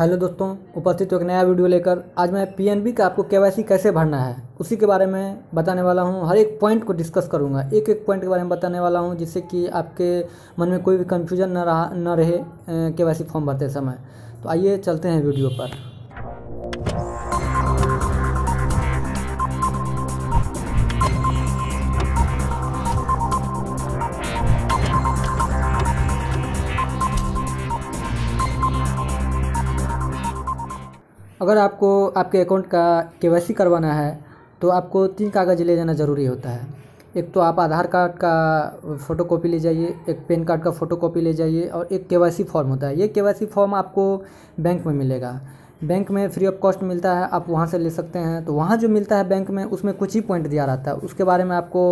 hello दोस्तों उपस्थित हो एक नया वीडियो लेकर आज मैं पीएनबी का आपको केवाईसी कैसे भरना है उसी के बारे में बताने वाला हूँ हर एक पॉइंट को डिस्कस करूँगा एक एक पॉइंट के बारे में बताने वाला हूँ जिससे कि आपके मन में कोई भी कन्फ्यूजन न रहा न रहे केवाईसी फॉर्म भरते समय तो आइए चलते हैं वीडियो पर अगर आपको आपके अकाउंट का के करवाना है तो आपको तीन कागज़ ले जाना ज़रूरी होता है एक तो आप आधार कार्ड का फ़ोटो कापी ले जाइए एक पेन कार्ड का फ़ोटो कापी ले जाइए और एक के फॉर्म होता है ये के फॉर्म आपको बैंक में मिलेगा बैंक में फ्री ऑफ कॉस्ट मिलता है आप वहाँ से ले सकते हैं तो वहाँ जो मिलता है बैंक में उसमें कुछ ही पॉइंट दिया रहता है उसके बारे में आपको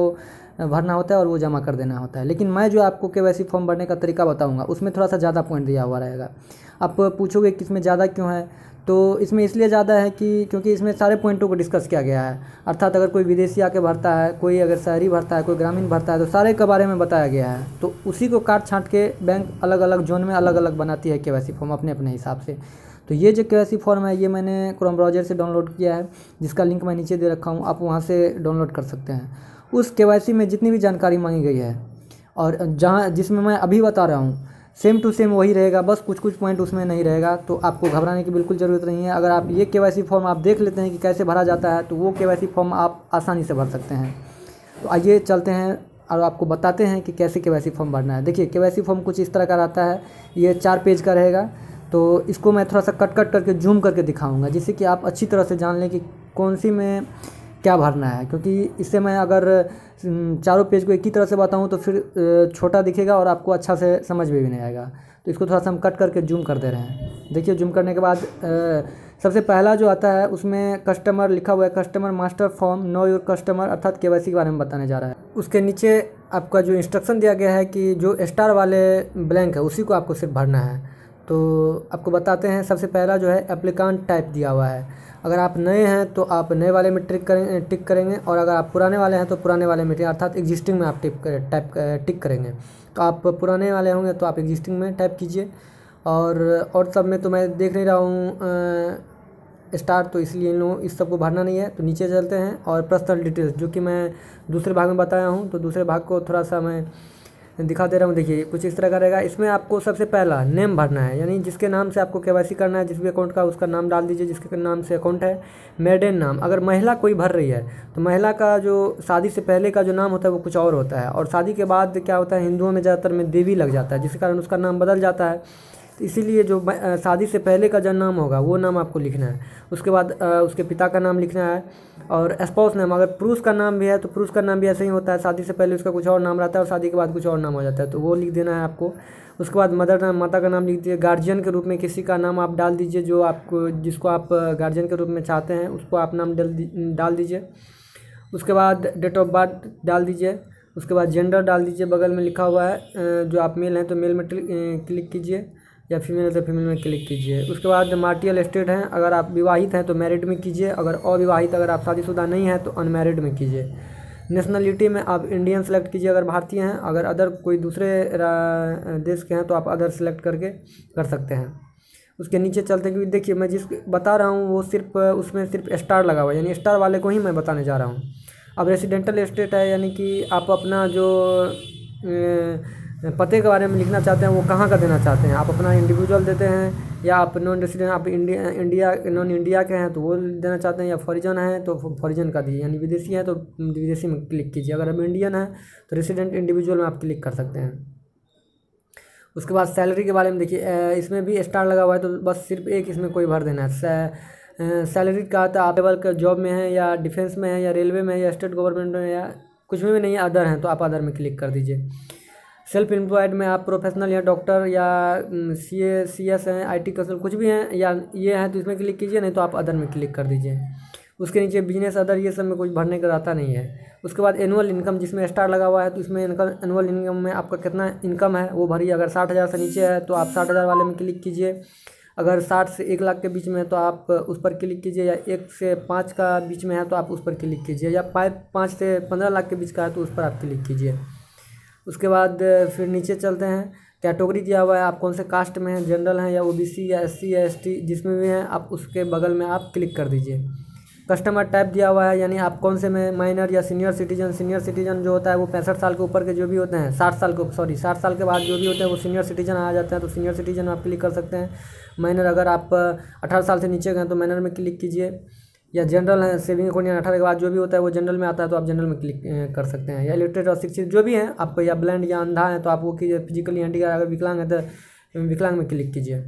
भरना होता है और वो जमा कर देना होता है लेकिन मैं जो आपको के फॉर्म भरने का तरीका बताऊँगा उसमें थोड़ा सा ज़्यादा पॉइंट दिया हुआ रहेगा आप पूछोगे किस में ज़्यादा क्यों है तो इसमें इसलिए ज़्यादा है कि क्योंकि इसमें सारे पॉइंटों को डिस्कस किया गया है अर्थात अगर कोई विदेशी आके भरता है कोई अगर शहरी भरता है कोई ग्रामीण भरता है तो सारे के बारे में बताया गया है तो उसी को काट छाँट के बैंक अलग अलग जोन में अलग अलग बनाती है के फॉर्म अपने अपने हिसाब से तो ये जो के फॉर्म है ये मैंने क्रोम ब्राउजर से डाउनलोड किया है जिसका लिंक मैं नीचे दे रखा हूँ आप वहाँ से डाउनलोड कर सकते हैं उस के में जितनी भी जानकारी मांगी गई है और जहाँ जिसमें मैं अभी बता रहा हूँ सेम टू सेम वही रहेगा बस कुछ कुछ पॉइंट उसमें नहीं रहेगा तो आपको घबराने की बिल्कुल ज़रूरत नहीं है अगर आप ये के फॉर्म आप देख लेते हैं कि कैसे भरा जाता है तो वो के फॉर्म आप आसानी से भर सकते हैं तो आइए चलते हैं और आपको बताते हैं कि कैसे के फॉर्म भरना है देखिए के फॉर्म कुछ इस तरह का रहता है ये चार पेज का रहेगा तो इसको मैं थोड़ा सा कट कट करके जूम करके दिखाऊंगा जिससे कि आप अच्छी तरह से जान लें कि कौन सी में क्या भरना है क्योंकि इससे मैं अगर चारों पेज को एक ही तरह से बताऊँ तो फिर छोटा दिखेगा और आपको अच्छा से समझ में भी नहीं आएगा तो इसको थोड़ा सा हम कट करके जूम कर दे रहे हैं देखिए जूम करने के बाद सबसे पहला जो आता है उसमें कस्टमर लिखा हुआ है customer master form know your customer अर्थात के के बारे में बताने जा रहा है उसके नीचे आपका जो इंस्ट्रक्शन दिया गया है कि जो स्टार वाले ब्लैंक है उसी को आपको सिर्फ भरना है तो आपको बताते हैं सबसे पहला जो है एप्लीकान टाइप दिया हुआ है अगर आप नए हैं तो आप नए वाले में ट्रिक करें टिक करेंगे और अगर आप पुराने वाले हैं तो पुराने वाले में अर्थात एग्जिस्टिंग में आप टिक करें टाइप टिक करेंगे तो आप पुराने वाले होंगे तो आप एग्जिस्टिंग में टाइप कीजिए और और सब में तो मैं देख नहीं रहा हूँ स्टार तो इसलिए इन लोगों इस सब को भरना नहीं है तो नीचे चलते हैं और पर्सनल डिटेल्स जो कि मैं दूसरे भाग में बताया हूँ तो दूसरे भाग को थोड़ा सा मैं दिखा दे रहा हूँ देखिए कुछ इस तरह का रहेगा इसमें आपको सबसे पहला नेम भरना है यानी जिसके नाम से आपको के करना है जिस भी अकाउंट का उसका नाम डाल दीजिए जिसके नाम से अकाउंट है मेडन नाम अगर महिला कोई भर रही है तो महिला का जो शादी से पहले का जो नाम होता है वो कुछ और होता है और शादी के बाद क्या होता है हिंदुओं में ज़्यादातर में देवी लग जाता है जिसके कारण उसका नाम बदल जाता है इसीलिए जो शादी से पहले का जो नाम होगा वो नाम आपको लिखना है उसके बाद उसके पिता का नाम लिखना है और स्पाउस नेम अगर पुरुष का नाम भी है तो पुरुष का नाम भी ऐसे ही होता है शादी से पहले उसका कुछ और नाम रहता है और शादी के बाद कुछ और नाम हो जाता है तो वो लिख देना है आपको उसके बाद मदर नाम माता का नाम लिख दीजिए गार्जियन के रूप में किसी का नाम आप डाल दीजिए जो आपको जिसको आप गार्जियन के रूप में चाहते हैं उसको आप नाम डाल दीजिए उसके बाद डेट ऑफ बर्थ डाल दीजिए उसके बाद जेंडर डाल दीजिए बगल में लिखा हुआ है जो आप मेल हैं तो मेल में क्लिक कीजिए या फीमेल है तो फीमेल में क्लिक कीजिए उसके बाद मार्टियल स्टेट हैं अगर आप विवाहित हैं तो मैरिड में कीजिए अगर अविवाहित अगर आप शादीशुदा नहीं हैं तो अनमेरिड में कीजिए नेशनलिटी में आप इंडियन सेलेक्ट कीजिए अगर भारतीय हैं अगर अदर कोई दूसरे देश के हैं तो आप अदर सेलेक्ट करके कर सकते हैं उसके नीचे चलते क्योंकि देखिए मैं जिस बता रहा हूँ वो सिर्फ उसमें सिर्फ स्टार लगा हुआ है यानी स्टार वाले को ही मैं बताने जा रहा हूँ अब रेसिडेंटल स्टेट है यानी कि आप अपना जो ए, पते के बारे में लिखना चाहते हैं वो कहाँ का देना चाहते हैं आप अपना इंडिविजुअल देते हैं या आप नॉन रेसिडेंट आप इंडिया इंडिया नॉन इंडिया के हैं तो वो देना चाहते हैं या फॉरिजन हैं तो फॉरिजन का दिए यानी विदेशी हैं तो विदेशी में क्लिक कीजिए अगर आप इंडियन हैं तो रेसिडेंट इंडिविजुअल में आप क्लिक कर सकते हैं उसके बाद सैलरी के बारे में देखिए इसमें भी स्टार लगा हुआ है तो बस सिर्फ एक इसमें कोई भर देना है सैलरी का तो आप लेवल का जॉब में है या डिफेंस में है या रेलवे में है या स्टेट गवर्नमेंट में या कुछ में भी नहीं है अदर हैं तो आप अदर में क्लिक कर दीजिए सेल्फ एम्प्लॉयड में आप प्रोफेशनल या डॉक्टर या सी ए सी एस हैं आई टी कंसल कुछ भी हैं या ये हैं तो इसमें क्लिक कीजिए नहीं तो आप अदर में क्लिक कर दीजिए उसके नीचे बिजनेस अदर ये सब में कुछ भरने का रहता नहीं है उसके बाद एनुअल इनकम जिसमें स्टार लगा हुआ है तो इसमें इनकम एनुअल इनकम में आपका कितना इनकम है वो भरिए अगर साठ हज़ार से नीचे है तो आप साठ हज़ार वाले में क्लिक कीजिए अगर साठ से एक लाख के बीच में है तो आप उस पर क्लिक कीजिए या एक से पाँच का बीच में है तो आप उस पर क्लिक कीजिए या पाँच पाँच से पंद्रह लाख के बीच का है तो उस पर आप क्लिक कीजिए उसके बाद फिर नीचे चलते हैं कैटेगरी दिया हुआ है आप कौन से कास्ट में हैं जनरल हैं या ओबीसी या एससी या एसटी जिसमें भी हैं आप उसके बगल में आप क्लिक कर दीजिए कस्टमर टाइप दिया हुआ है यानी आप कौन से में माइनर या सीनियर सिटीजन सीनियर सिटीजन जो होता है वो पैंसठ साल के ऊपर के जो भी होते हैं साठ साल के सॉरी साठ साल के बाद जो भी होते हैं वो सीनियर सिटीजन आ जाते हैं तो सीनियर सिटीजन आप क्लिक कर सकते हैं माइनर अगर आप अठारह साल से नीचे गए तो माइनर में क्लिक कीजिए या जनरल सेविंग अकाउंट या अठारह के बाद जो भी होता है वो जनरल में आता है तो आप जनरल में क्लिक कर सकते हैं या इलेक्ट्रेट और शिक्षित जो भी हैं आपको या ब्लाइंड या अंधा है तो आप वो कीजिए फिजिकली हैंडीकैप अगर विकलांग है तो विकलांग में क्लिक कीजिए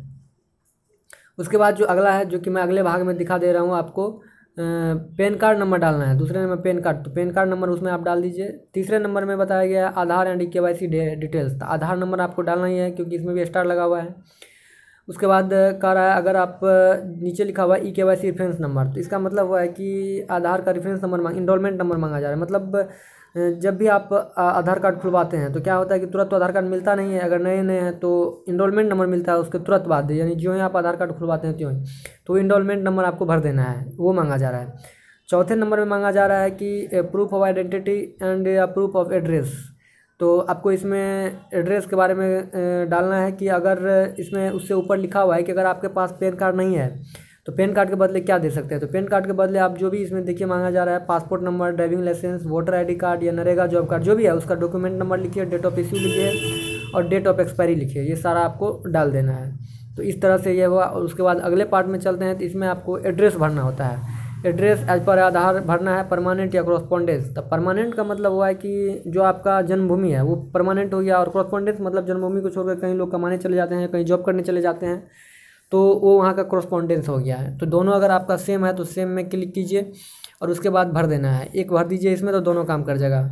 उसके बाद जो अगला है जो कि मैं अगले भाग में दिखा दे रहा हूँ आपको पेन कार्ड नंबर डालना है दूसरे नंबर पेन कार्ड तो पेन कार्ड नंबर उसमें आप डाल दीजिए तीसरे नंबर में बताया गया है Aadhaar and K Y C details तो आधार नंबर आपको डालना ही है क्योंकि इसमें भी स्टार लगा हुआ है उसके बाद कह रहा है अगर आप नीचे लिखा हुआ है ई के वाई सी रेफरेंस नंबर तो इसका मतलब हुआ है कि आधार का रेफरेंस नंबर मांग इनरोलमेंट नंबर मांगा जा रहा है मतलब जब भी आप आधार कार्ड खुलवाते हैं तो क्या होता है कि तुरंत तो आधार कार्ड मिलता नहीं है अगर नए नए हैं तो इनरोलमेंट नंबर मिलता है उसके तुरंत बाद यानी जो ही आप आधार कार्ड खुलवाते हैं त्यों तो इनरोलमेंट नंबर आपको भर देना है वो मांगा जा रहा है चौथे नंबर में मांगा जा रहा है कि proof of identity and proof of address तो आपको इसमें एड्रेस के बारे में डालना है कि अगर इसमें उससे ऊपर लिखा हुआ है कि अगर आपके पास पैन कार्ड नहीं है तो पैन कार्ड के बदले क्या दे सकते हैं तो पैन कार्ड के बदले आप जो भी इसमें देखिए मांगा जा रहा है passport number driving licence voter ID card या नरेगा जॉब कार्ड जो भी है उसका डॉक्यूमेंट नंबर लिखिए डेट ऑफ इश्यू लिखिए और डेट ऑफ एक्सपायरी लिखिए ये सारा आपको डाल देना है तो इस तरह से ये हुआ और उसके बाद अगले पार्ट में चलते हैं तो इसमें आपको एड्रेस भरना होता है एड्रेस एज पर आधार भरना है परमानेंट या क्रॉस्पॉन्डेंस तब परमानेंट का मतलब हुआ है कि जो आपका जन्मभूमि है वो परमानेंट हो गया और क्रॉस्पॉन्डेंस मतलब जन्मभूमि को छोड़कर कहीं लोग कमाने चले जाते हैं कहीं जॉब करने चले जाते हैं तो वो वहाँ का क्रॉस्पॉन्डेंस हो गया है तो दोनों अगर आपका सेम है तो सेम में क्लिक कीजिए और उसके बाद भर देना है एक भर दीजिए इसमें तो दोनों काम कर जाएगा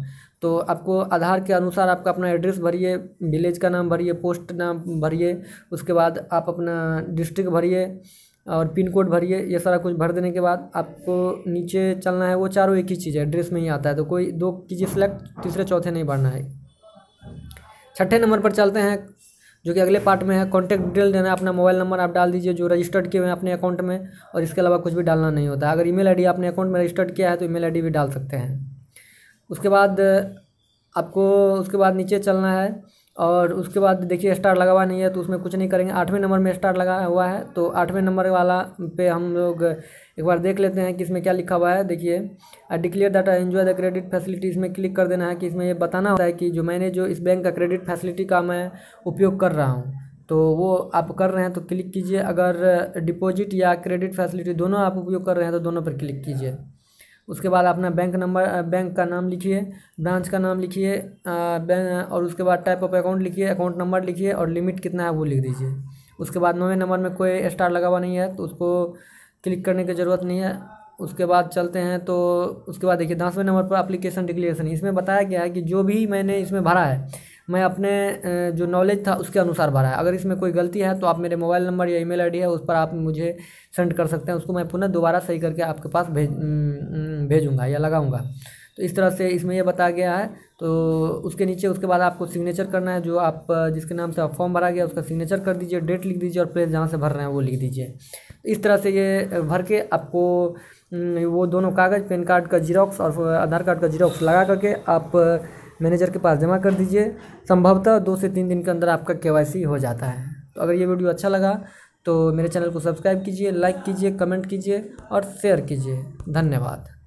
तो आपको आधार के अनुसार आपका अपना एड्रेस भरिए विलेज का नाम भरिए पोस्ट नाम भरिए उसके बाद आप अपना डिस्ट्रिक्ट भरिए और पिन कोड भरिए ये सारा कुछ भर देने के बाद आपको नीचे चलना है वो चारों एक ही चीज़ है ड्रेस में ही आता है तो कोई दो कीजिए सिलेक्ट तीसरे चौथे नहीं भरना है छठे नंबर पर चलते हैं जो कि अगले पार्ट में है कॉन्टैक्ट डिटेल देना अपना मोबाइल नंबर आप डाल दीजिए जो रजिस्टर्ड किए हुए हैं अपने अकाउंट में और इसके अलावा कुछ भी डालना नहीं होता अगर ईमेल आईडी आपने अकाउंट में रजिस्टर्ड किया है तो ईमेल आईडी भी डाल सकते हैं उसके बाद आपको उसके बाद नीचे चलना है और उसके बाद देखिए स्टार लगा हुआ नहीं है तो उसमें कुछ नहीं करेंगे आठवें नंबर में स्टार लगा हुआ है तो आठवें नंबर वाला पे हम लोग एक बार देख लेते हैं कि इसमें क्या लिखा हुआ है देखिए I declare that I enjoy the credit facility इसमें क्लिक कर देना है कि इसमें ये बताना होता है कि जो मैंने जो इस बैंक का क्रेडिट फैसिलिटी का मैं उपयोग कर रहा हूँ तो वो आप कर रहे हैं तो क्लिक कीजिए अगर डिपॉजिट या क्रेडिट फैसिलिटी दोनों आप उपयोग कर रहे हैं तो दोनों पर क्लिक कीजिए उसके बाद अपना बैंक नंबर बैंक का नाम लिखिए ब्रांच का नाम लिखिए और उसके बाद टाइप ऑफ अकाउंट लिखिए अकाउंट नंबर लिखिए और लिमिट कितना है वो लिख दीजिए उसके बाद नौवें नंबर में कोई स्टार लगा हुआ नहीं है तो उसको क्लिक करने की ज़रूरत नहीं है उसके बाद चलते हैं तो उसके बाद देखिए दसवें नंबर पर अप्लीकेशन डिक्लेरेशन इसमें बताया गया है कि जो भी मैंने इसमें भरा है मैं अपने जो नॉलेज था उसके अनुसार भरा है अगर इसमें कोई गलती है तो आप मेरे मोबाइल नंबर या ईमेल आईडी है उस पर आप मुझे सेंड कर सकते हैं उसको मैं पुनः दोबारा सही करके आपके पास भेज भेजूँगा या लगाऊँगा तो इस तरह से इसमें यह बताया गया है तो उसके नीचे उसके बाद आपको सिग्नेचर करना है जो आप जिसके नाम से आप फॉर्म भरा गया उसका सिग्नेचर कर दीजिए डेट लिख दीजिए और प्लेस जहाँ से भर रहे हैं वो लिख दीजिए तो इस तरह से ये भर के आपको वो दोनों कागज़ पैन कार्ड का जीरोक्स और आधार कार्ड का जीरोक्स लगा करके आप मैनेजर के पास जमा कर दीजिए संभवतः दो से तीन दिन के अंदर आपका के हो जाता है तो अगर ये वीडियो अच्छा लगा तो मेरे चैनल को सब्सक्राइब कीजिए लाइक कीजिए कमेंट कीजिए और शेयर कीजिए धन्यवाद